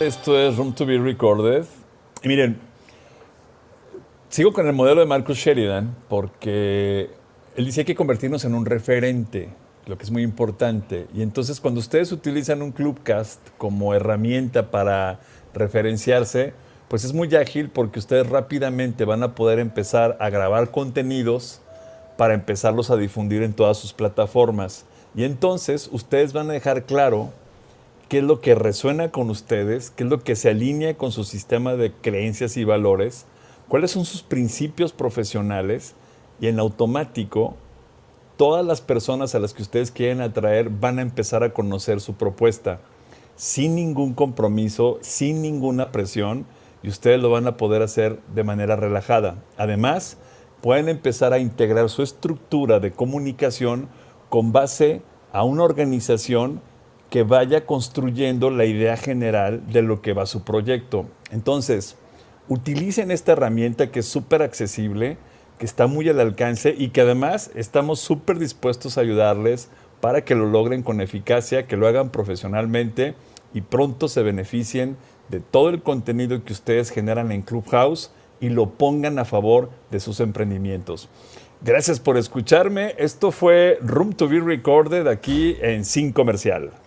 Esto es Room to be Recorded. Y miren, sigo con el modelo de Marcus Sheridan porque él dice que hay que convertirnos en un referente, lo que es muy importante. Y entonces cuando ustedes utilizan un Clubcast como herramienta para referenciarse, pues es muy ágil porque ustedes rápidamente van a poder empezar a grabar contenidos para empezarlos a difundir en todas sus plataformas. Y entonces ustedes van a dejar claro qué es lo que resuena con ustedes, qué es lo que se alinea con su sistema de creencias y valores, cuáles son sus principios profesionales y en automático todas las personas a las que ustedes quieren atraer van a empezar a conocer su propuesta sin ningún compromiso, sin ninguna presión y ustedes lo van a poder hacer de manera relajada. Además, pueden empezar a integrar su estructura de comunicación con base a una organización que vaya construyendo la idea general de lo que va su proyecto. Entonces, utilicen esta herramienta que es súper accesible, que está muy al alcance y que además estamos súper dispuestos a ayudarles para que lo logren con eficacia, que lo hagan profesionalmente y pronto se beneficien de todo el contenido que ustedes generan en Clubhouse y lo pongan a favor de sus emprendimientos. Gracias por escucharme. Esto fue Room to be Recorded aquí en Sin Comercial.